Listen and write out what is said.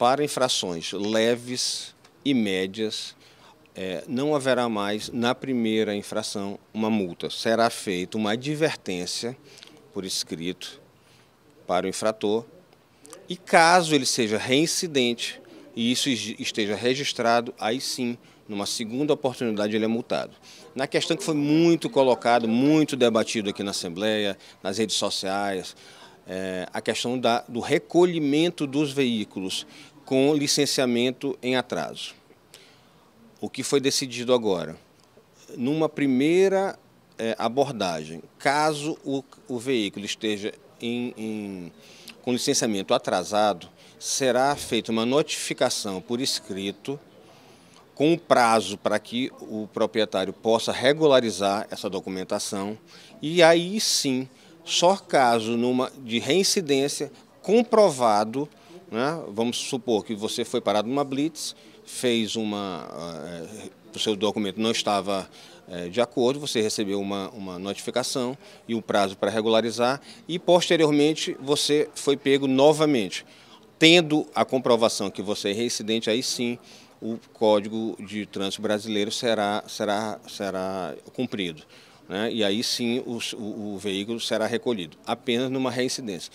para infrações leves e médias, é, não haverá mais, na primeira infração, uma multa. Será feita uma advertência por escrito para o infrator e, caso ele seja reincidente e isso esteja registrado, aí sim, numa segunda oportunidade, ele é multado. Na questão que foi muito colocado, muito debatido aqui na Assembleia, nas redes sociais, é, a questão da, do recolhimento dos veículos com licenciamento em atraso. O que foi decidido agora? Numa primeira é, abordagem, caso o, o veículo esteja em, em, com licenciamento atrasado, será feita uma notificação por escrito com prazo para que o proprietário possa regularizar essa documentação e aí sim só caso numa, de reincidência comprovado, né, vamos supor que você foi parado numa blitz, fez uma. o eh, eh, seu documento não estava eh, de acordo, você recebeu uma, uma notificação e um prazo para regularizar, e posteriormente você foi pego novamente. Tendo a comprovação que você é reincidente, aí sim o Código de Trânsito Brasileiro será, será, será cumprido né, e aí sim o, o, o veículo será recolhido, apenas numa reincidência.